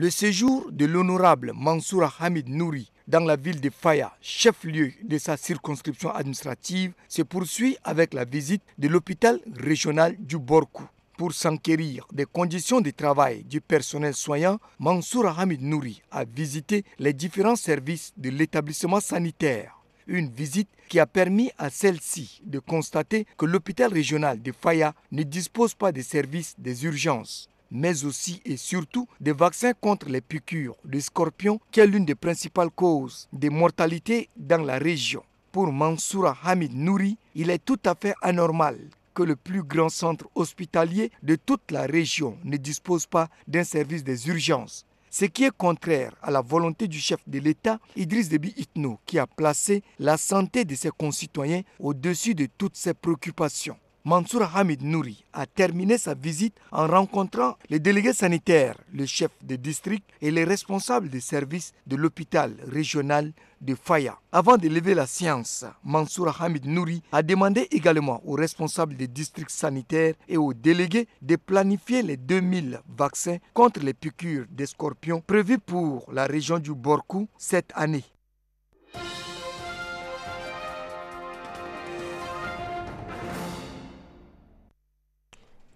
Le séjour de l'honorable Mansour Hamid Nouri dans la ville de Faya, chef-lieu de sa circonscription administrative, se poursuit avec la visite de l'hôpital régional du Borkou. Pour s'enquérir des conditions de travail du personnel soignant, Mansour Hamid Nouri a visité les différents services de l'établissement sanitaire. Une visite qui a permis à celle-ci de constater que l'hôpital régional de Faya ne dispose pas des services des urgences mais aussi et surtout des vaccins contre les piqûres de scorpions, qui est l'une des principales causes de mortalité dans la région. Pour Mansoura Hamid Nouri, il est tout à fait anormal que le plus grand centre hospitalier de toute la région ne dispose pas d'un service des urgences. Ce qui est contraire à la volonté du chef de l'État, Idriss Déby Itno, qui a placé la santé de ses concitoyens au-dessus de toutes ses préoccupations. Mansour Hamid Nouri a terminé sa visite en rencontrant les délégués sanitaires, le chef de district et les responsables des services de l'hôpital régional de Faya. Avant de lever la science, Mansour Hamid Nouri a demandé également aux responsables des districts sanitaires et aux délégués de planifier les 2000 vaccins contre les piqûres des scorpions prévus pour la région du Borkou cette année.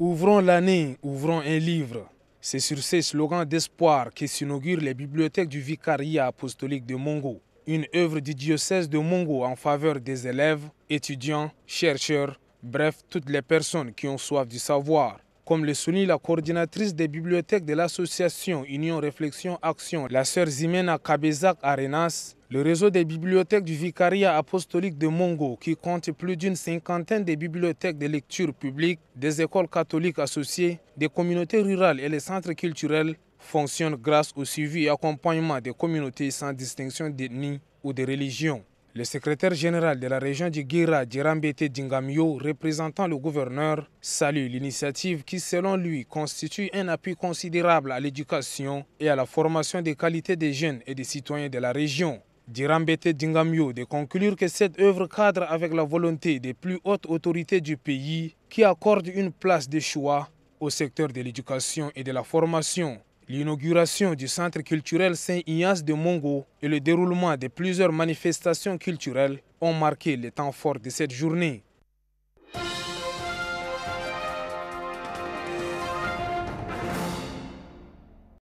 Ouvrons l'année, ouvrons un livre. C'est sur ces slogans d'espoir que s'inaugurent les bibliothèques du Vicariat apostolique de Mongo, une œuvre du diocèse de Mongo en faveur des élèves, étudiants, chercheurs, bref, toutes les personnes qui ont soif du savoir. Comme le souligne la coordinatrice des bibliothèques de l'association Union Réflexion Action, la sœur Zimena Kabezak Arenas, le réseau des bibliothèques du Vicariat apostolique de Mongo, qui compte plus d'une cinquantaine de bibliothèques de lecture publique, des écoles catholiques associées, des communautés rurales et les centres culturels, fonctionne grâce au suivi et accompagnement des communautés sans distinction d'ethnie ou de religion. Le secrétaire général de la région du Guira, Dirambete Dingamio, représentant le gouverneur, salue l'initiative qui, selon lui, constitue un appui considérable à l'éducation et à la formation des qualités des jeunes et des citoyens de la région. Dirambete Dingamio de conclure que cette œuvre cadre avec la volonté des plus hautes autorités du pays qui accordent une place de choix au secteur de l'éducation et de la formation. L'inauguration du centre culturel Saint-Ignace de Mongo et le déroulement de plusieurs manifestations culturelles ont marqué les temps forts de cette journée.